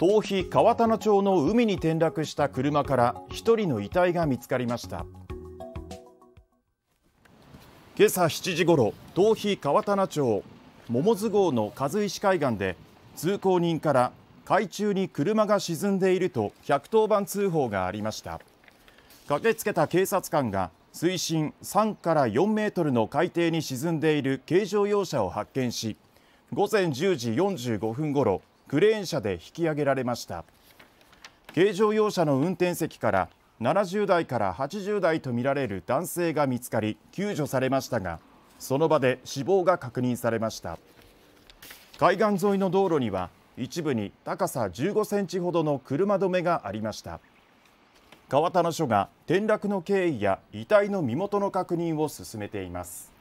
遠肥川棚町の海に転落した車から1人の遺体が見つかりました今朝7時ごろ東肥川棚町桃津郷の和石海岸で通行人から海中に車が沈んでいると110番通報がありました駆けつけた警察官が水深3から4メートルの海底に沈んでいる軽乗用車を発見し午前10時45分ごろクレーン車で引き上げられました軽乗用車の運転席から70代から80代とみられる男性が見つかり救助されましたがその場で死亡が確認されました海岸沿いの道路には一部に高さ15センチほどの車止めがありました川田の署が転落の経緯や遺体の身元の確認を進めています